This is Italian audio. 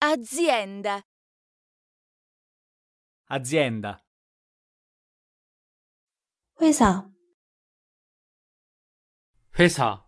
Azienda. Azienda. 회사 회사